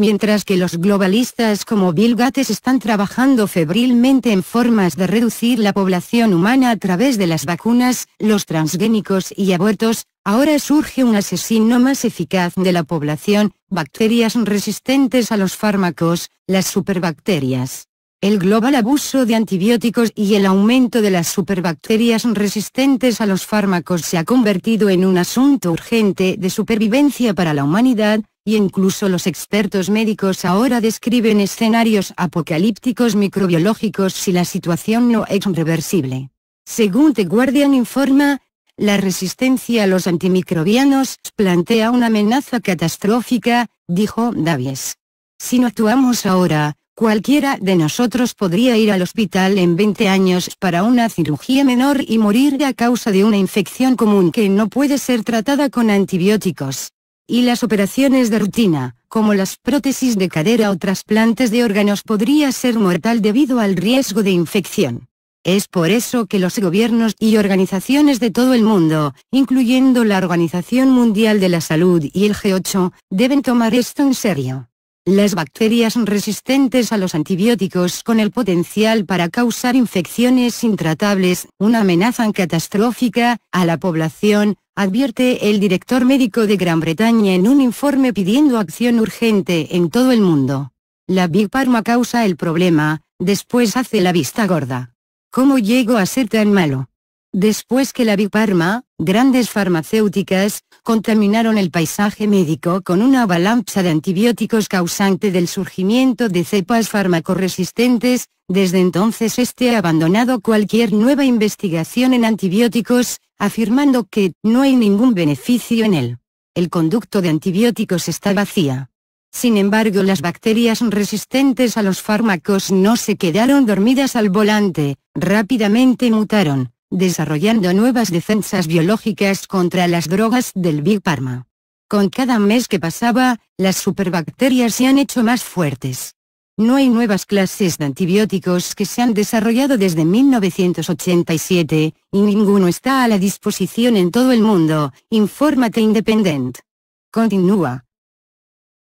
mientras que los globalistas como Bill Gates están trabajando febrilmente en formas de reducir la población humana a través de las vacunas, los transgénicos y abortos, ahora surge un asesino más eficaz de la población, bacterias resistentes a los fármacos, las superbacterias. El global abuso de antibióticos y el aumento de las superbacterias resistentes a los fármacos se ha convertido en un asunto urgente de supervivencia para la humanidad, y incluso los expertos médicos ahora describen escenarios apocalípticos microbiológicos si la situación no es reversible. Según The Guardian informa, la resistencia a los antimicrobianos plantea una amenaza catastrófica, dijo Davies. Si no actuamos ahora, cualquiera de nosotros podría ir al hospital en 20 años para una cirugía menor y morir a causa de una infección común que no puede ser tratada con antibióticos y las operaciones de rutina, como las prótesis de cadera o trasplantes de órganos podría ser mortal debido al riesgo de infección. Es por eso que los gobiernos y organizaciones de todo el mundo, incluyendo la Organización Mundial de la Salud y el G8, deben tomar esto en serio las bacterias resistentes a los antibióticos con el potencial para causar infecciones intratables, una amenaza catastrófica, a la población, advierte el director médico de Gran Bretaña en un informe pidiendo acción urgente en todo el mundo. La Big Parma causa el problema, después hace la vista gorda. ¿Cómo llego a ser tan malo? Después que la Biparma, grandes farmacéuticas, contaminaron el paisaje médico con una avalancha de antibióticos causante del surgimiento de cepas farmacoresistentes, desde entonces este ha abandonado cualquier nueva investigación en antibióticos, afirmando que no hay ningún beneficio en él. El conducto de antibióticos está vacía. Sin embargo las bacterias resistentes a los fármacos no se quedaron dormidas al volante, rápidamente mutaron desarrollando nuevas defensas biológicas contra las drogas del Big Parma. Con cada mes que pasaba, las superbacterias se han hecho más fuertes. No hay nuevas clases de antibióticos que se han desarrollado desde 1987, y ninguno está a la disposición en todo el mundo, infórmate Independent. Continúa.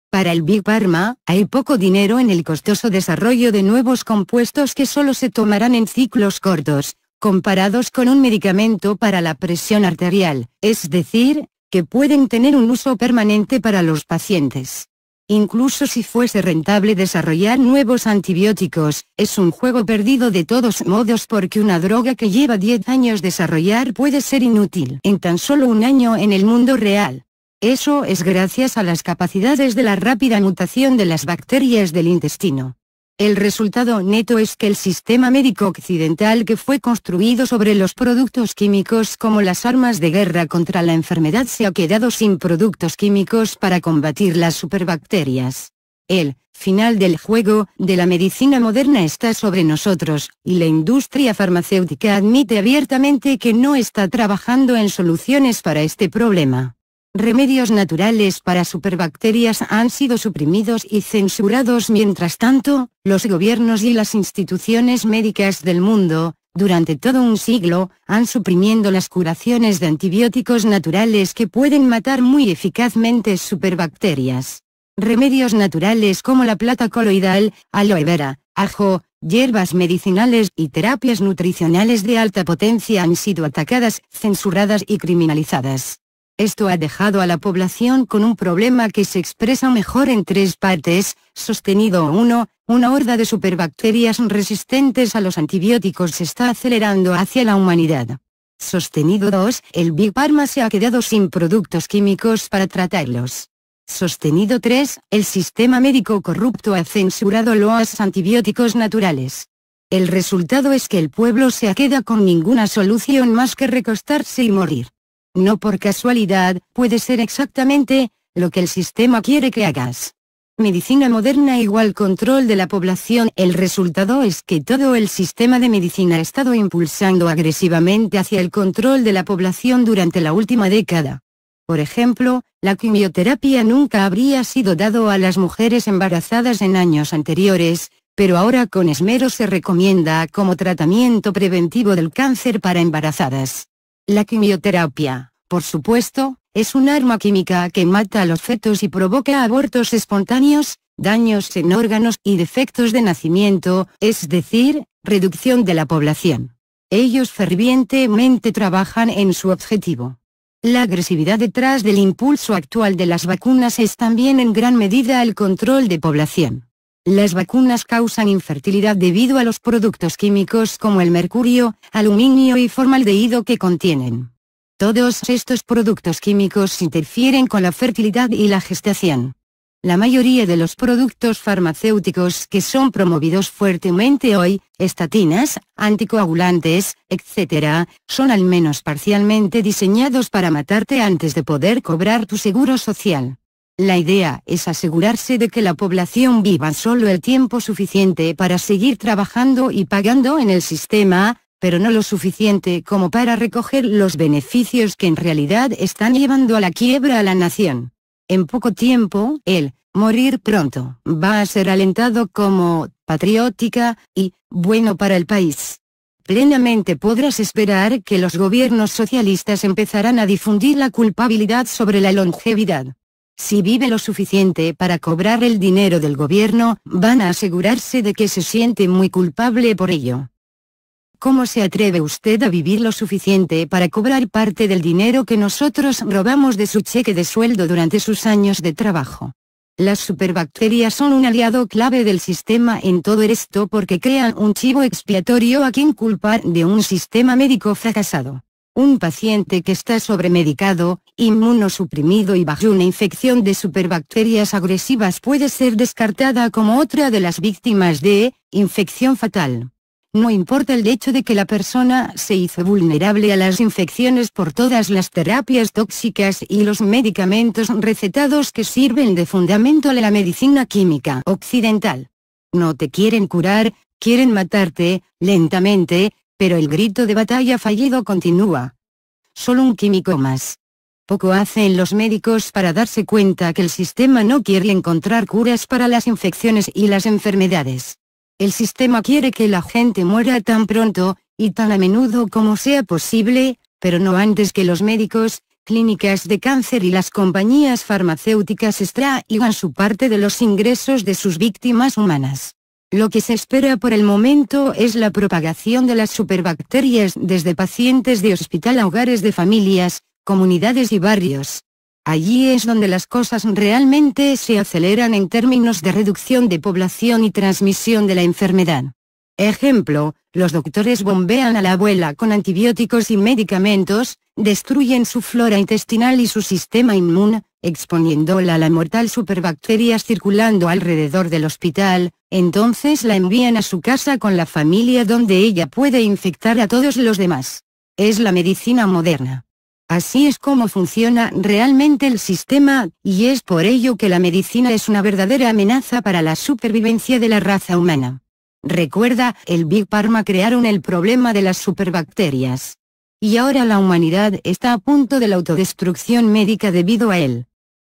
Para el Big Parma, hay poco dinero en el costoso desarrollo de nuevos compuestos que solo se tomarán en ciclos cortos, comparados con un medicamento para la presión arterial, es decir, que pueden tener un uso permanente para los pacientes. Incluso si fuese rentable desarrollar nuevos antibióticos, es un juego perdido de todos modos porque una droga que lleva 10 años desarrollar puede ser inútil en tan solo un año en el mundo real. Eso es gracias a las capacidades de la rápida mutación de las bacterias del intestino. El resultado neto es que el sistema médico occidental que fue construido sobre los productos químicos como las armas de guerra contra la enfermedad se ha quedado sin productos químicos para combatir las superbacterias. El final del juego de la medicina moderna está sobre nosotros, y la industria farmacéutica admite abiertamente que no está trabajando en soluciones para este problema remedios naturales para superbacterias han sido suprimidos y censurados mientras tanto, los gobiernos y las instituciones médicas del mundo, durante todo un siglo, han suprimiendo las curaciones de antibióticos naturales que pueden matar muy eficazmente superbacterias. Remedios naturales como la plata coloidal, aloe vera, ajo, hierbas medicinales y terapias nutricionales de alta potencia han sido atacadas, censuradas y criminalizadas. Esto ha dejado a la población con un problema que se expresa mejor en tres partes, sostenido 1, una horda de superbacterias resistentes a los antibióticos se está acelerando hacia la humanidad. Sostenido 2, el Big se ha quedado sin productos químicos para tratarlos. Sostenido 3, el sistema médico corrupto ha censurado los antibióticos naturales. El resultado es que el pueblo se queda con ninguna solución más que recostarse y morir no por casualidad, puede ser exactamente, lo que el sistema quiere que hagas. Medicina moderna igual control de la población. El resultado es que todo el sistema de medicina ha estado impulsando agresivamente hacia el control de la población durante la última década. Por ejemplo, la quimioterapia nunca habría sido dado a las mujeres embarazadas en años anteriores, pero ahora con esmero se recomienda como tratamiento preventivo del cáncer para embarazadas. La quimioterapia, por supuesto, es un arma química que mata a los fetos y provoca abortos espontáneos, daños en órganos y defectos de nacimiento, es decir, reducción de la población. Ellos fervientemente trabajan en su objetivo. La agresividad detrás del impulso actual de las vacunas es también en gran medida el control de población. Las vacunas causan infertilidad debido a los productos químicos como el mercurio, aluminio y formaldehído que contienen. Todos estos productos químicos interfieren con la fertilidad y la gestación. La mayoría de los productos farmacéuticos que son promovidos fuertemente hoy, estatinas, anticoagulantes, etc., son al menos parcialmente diseñados para matarte antes de poder cobrar tu seguro social. La idea es asegurarse de que la población viva solo el tiempo suficiente para seguir trabajando y pagando en el sistema, pero no lo suficiente como para recoger los beneficios que en realidad están llevando a la quiebra a la nación. En poco tiempo, el morir pronto va a ser alentado como patriótica y bueno para el país plenamente podrás esperar que los gobiernos socialistas empezarán a difundir la culpabilidad sobre la longevidad. Si vive lo suficiente para cobrar el dinero del gobierno, van a asegurarse de que se siente muy culpable por ello. ¿Cómo se atreve usted a vivir lo suficiente para cobrar parte del dinero que nosotros robamos de su cheque de sueldo durante sus años de trabajo? Las superbacterias son un aliado clave del sistema en todo esto porque crean un chivo expiatorio a quien culpar de un sistema médico fracasado un paciente que está sobremedicado, inmunosuprimido y bajo una infección de superbacterias agresivas puede ser descartada como otra de las víctimas de infección fatal. No importa el hecho de que la persona se hizo vulnerable a las infecciones por todas las terapias tóxicas y los medicamentos recetados que sirven de fundamento a la medicina química occidental. No te quieren curar, quieren matarte, lentamente, pero el grito de batalla fallido continúa. Solo un químico más. Poco hacen los médicos para darse cuenta que el sistema no quiere encontrar curas para las infecciones y las enfermedades. El sistema quiere que la gente muera tan pronto, y tan a menudo como sea posible, pero no antes que los médicos, clínicas de cáncer y las compañías farmacéuticas extraigan su parte de los ingresos de sus víctimas humanas. Lo que se espera por el momento es la propagación de las superbacterias desde pacientes de hospital a hogares de familias, comunidades y barrios. Allí es donde las cosas realmente se aceleran en términos de reducción de población y transmisión de la enfermedad. Ejemplo, los doctores bombean a la abuela con antibióticos y medicamentos, destruyen su flora intestinal y su sistema inmune, exponiéndola a la mortal superbacteria circulando alrededor del hospital, entonces la envían a su casa con la familia donde ella puede infectar a todos los demás. Es la medicina moderna. Así es como funciona realmente el sistema, y es por ello que la medicina es una verdadera amenaza para la supervivencia de la raza humana. Recuerda, el Big Pharma crearon el problema de las superbacterias y ahora la humanidad está a punto de la autodestrucción médica debido a él.